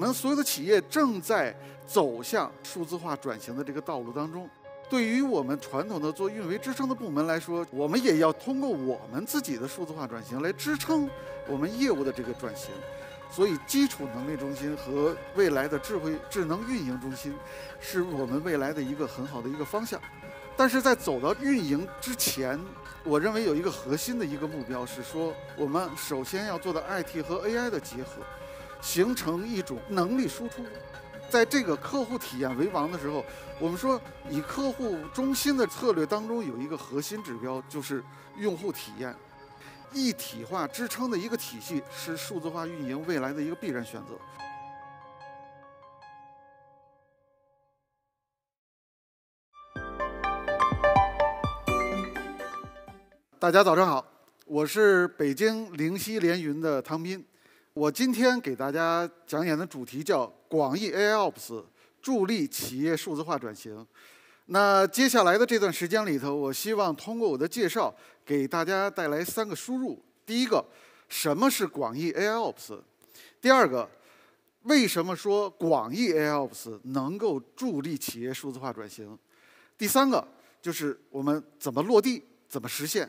我们所有的企业正在走向数字化转型的这个道路当中，对于我们传统的做运维支撑的部门来说，我们也要通过我们自己的数字化转型来支撑我们业务的这个转型。所以，基础能力中心和未来的智慧智能运营中心，是我们未来的一个很好的一个方向。但是在走到运营之前，我认为有一个核心的一个目标是说，我们首先要做到 IT 和 AI 的结合。形成一种能力输出，在这个客户体验为王的时候，我们说以客户中心的策略当中有一个核心指标就是用户体验，一体化支撑的一个体系是数字化运营未来的一个必然选择。大家早上好，我是北京灵犀连云的汤斌。我今天给大家讲演的主题叫“广义 AIops 助力企业数字化转型”。那接下来的这段时间里头，我希望通过我的介绍，给大家带来三个输入：第一个，什么是广义 AIops；第二个，为什么说广义 AIops 能够助力企业数字化转型；第三个，就是我们怎么落地，怎么实现。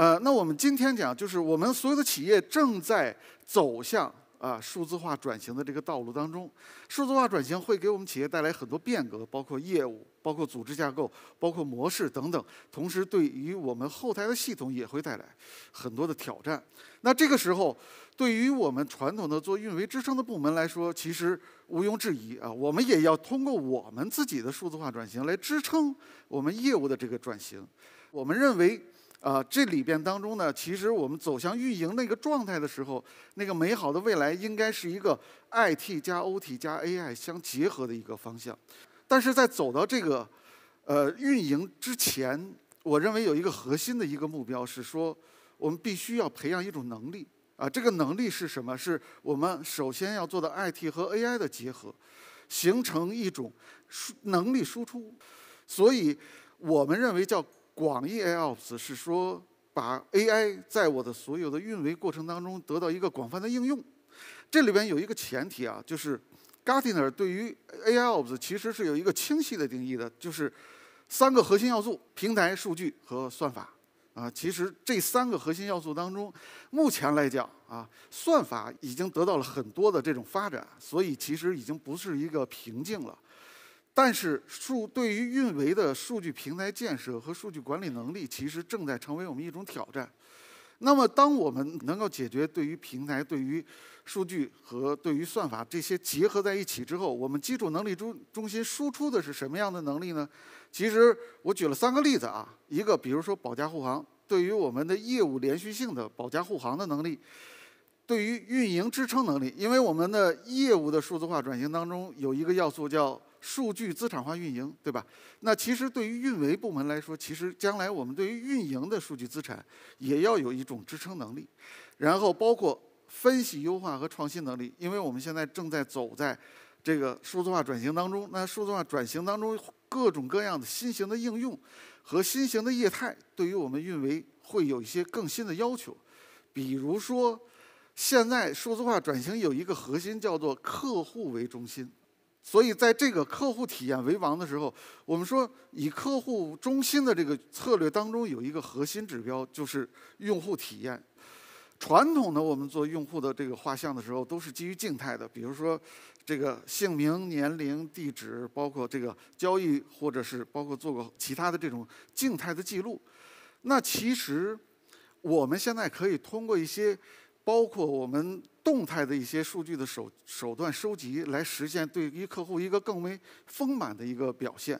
呃，那我们今天讲，就是我们所有的企业正在走向啊数字化转型的这个道路当中。数字化转型会给我们企业带来很多变革，包括业务、包括组织架构、包括模式等等。同时，对于我们后台的系统也会带来很多的挑战。那这个时候，对于我们传统的做运维支撑的部门来说，其实毋庸置疑啊，我们也要通过我们自己的数字化转型来支撑我们业务的这个转型。我们认为。啊，这里边当中呢，其实我们走向运营那个状态的时候，那个美好的未来应该是一个 IT 加 OT 加 AI 相结合的一个方向。但是在走到这个呃运营之前，我认为有一个核心的一个目标是说，我们必须要培养一种能力。啊，这个能力是什么？是我们首先要做的 IT 和 AI 的结合，形成一种输能力输出。所以我们认为叫。广义 a i o p s 是说把 AI 在我的所有的运维过程当中得到一个广泛的应用，这里边有一个前提啊，就是 Gartner 对于 a i o p s 其实是有一个清晰的定义的，就是三个核心要素：平台、数据和算法。啊，其实这三个核心要素当中，目前来讲啊，算法已经得到了很多的这种发展，所以其实已经不是一个瓶颈了。但是数对于运维的数据平台建设和数据管理能力，其实正在成为我们一种挑战。那么，当我们能够解决对于平台、对于数据和对于算法这些结合在一起之后，我们基础能力中中心输出的是什么样的能力呢？其实我举了三个例子啊，一个比如说保驾护航，对于我们的业务连续性的保驾护航的能力，对于运营支撑能力，因为我们的业务的数字化转型当中有一个要素叫。数据资产化运营，对吧？那其实对于运维部门来说，其实将来我们对于运营的数据资产也要有一种支撑能力，然后包括分析、优化和创新能力。因为我们现在正在走在这个数字化转型当中，那数字化转型当中各种各样的新型的应用和新型的业态，对于我们运维会有一些更新的要求。比如说，现在数字化转型有一个核心叫做客户为中心。所以，在这个客户体验为王的时候，我们说以客户中心的这个策略当中，有一个核心指标就是用户体验。传统的我们做用户的这个画像的时候，都是基于静态的，比如说这个姓名、年龄、地址，包括这个交易，或者是包括做过其他的这种静态的记录。那其实我们现在可以通过一些。包括我们动态的一些数据的手手段收集，来实现对于客户一个更为丰满的一个表现。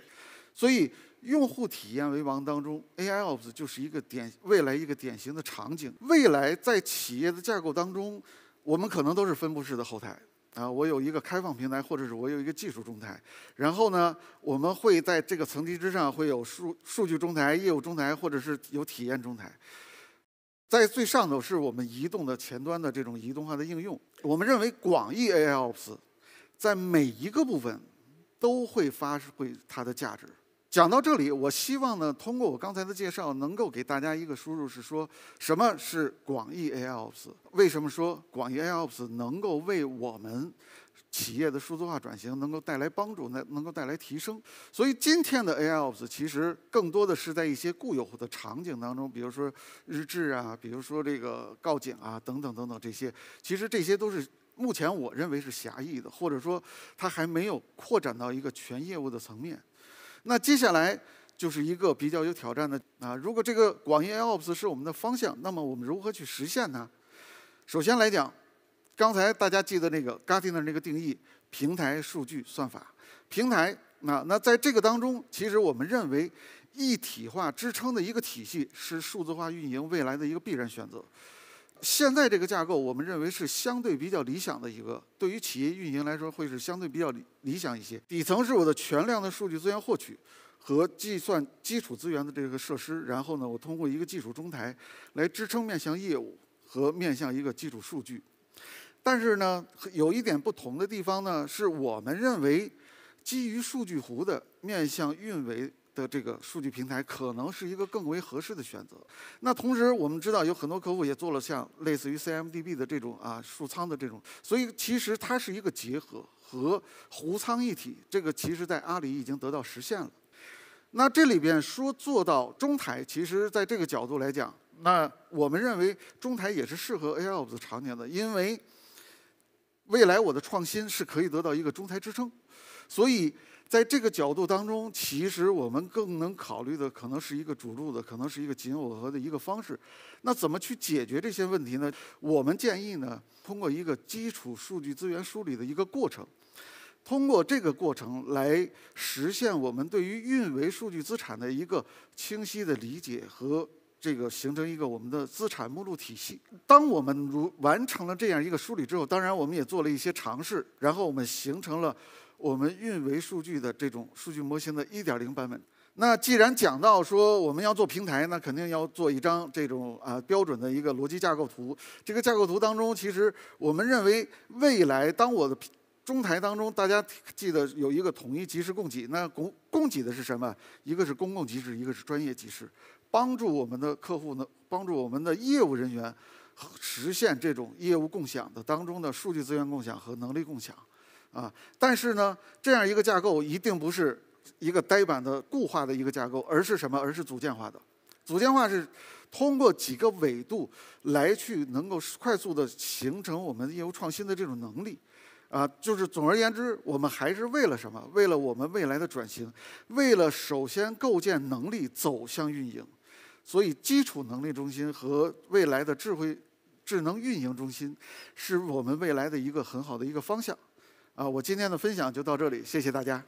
所以，用户体验为王当中，AI Ops 就是一个典未来一个典型的场景。未来在企业的架构当中，我们可能都是分布式的后台啊，我有一个开放平台，或者是我有一个技术中台。然后呢，我们会在这个层级之上会有数数据中台、业务中台，或者是有体验中台。在最上头是我们移动的前端的这种移动化的应用。我们认为广义 AIOPS，在每一个部分都会发挥它的价值。讲到这里，我希望呢，通过我刚才的介绍，能够给大家一个输入是说，什么是广义 AIOPS？为什么说广义 AIOPS 能够为我们？企业的数字化转型能够带来帮助，能能够带来提升。所以今天的 AI Ops 其实更多的是在一些固有的场景当中，比如说日志啊，比如说这个告警啊，等等等等这些，其实这些都是目前我认为是狭义的，或者说它还没有扩展到一个全业务的层面。那接下来就是一个比较有挑战的啊，如果这个广义 AI Ops 是我们的方向，那么我们如何去实现呢？首先来讲。刚才大家记得那个 Gartner 那个定义，平台、数据、算法、平台。那那在这个当中，其实我们认为一体化支撑的一个体系是数字化运营未来的一个必然选择。现在这个架构，我们认为是相对比较理想的一个，对于企业运营来说会是相对比较理想一些。底层是我的全量的数据资源获取和计算基础资源的这个设施，然后呢，我通过一个技术中台来支撑面向业务和面向一个基础数据。但是呢，有一点不同的地方呢，是我们认为基于数据湖的面向运维的这个数据平台，可能是一个更为合适的选择。那同时，我们知道有很多客户也做了像类似于 CMDB 的这种啊数仓的这种，所以其实它是一个结合和湖仓一体。这个其实在阿里已经得到实现了。那这里边说做到中台，其实在这个角度来讲，那我们认为中台也是适合 a l 的场景的，因为未来我的创新是可以得到一个中台支撑，所以在这个角度当中，其实我们更能考虑的可能是一个主路的，可能是一个紧耦合的一个方式。那怎么去解决这些问题呢？我们建议呢，通过一个基础数据资源梳理的一个过程，通过这个过程来实现我们对于运维数据资产的一个清晰的理解和。这个形成一个我们的资产目录体系。当我们如完成了这样一个梳理之后，当然我们也做了一些尝试，然后我们形成了我们运维数据的这种数据模型的一点零版本。那既然讲到说我们要做平台，那肯定要做一张这种啊标准的一个逻辑架构图。这个架构图当中，其实我们认为未来当我的中台当中，大家记得有一个统一集市供给，那供供给的是什么？一个是公共集市，一个是专业集市。帮助我们的客户呢，帮助我们的业务人员实现这种业务共享的当中的数据资源共享和能力共享啊！但是呢，这样一个架构一定不是一个呆板的固化的一个架构，而是什么？而是组件化的。组件化是通过几个维度来去能够快速的形成我们业务创新的这种能力啊！就是总而言之，我们还是为了什么？为了我们未来的转型，为了首先构建能力走向运营。所以，基础能力中心和未来的智慧智能运营中心，是我们未来的一个很好的一个方向。啊，我今天的分享就到这里，谢谢大家。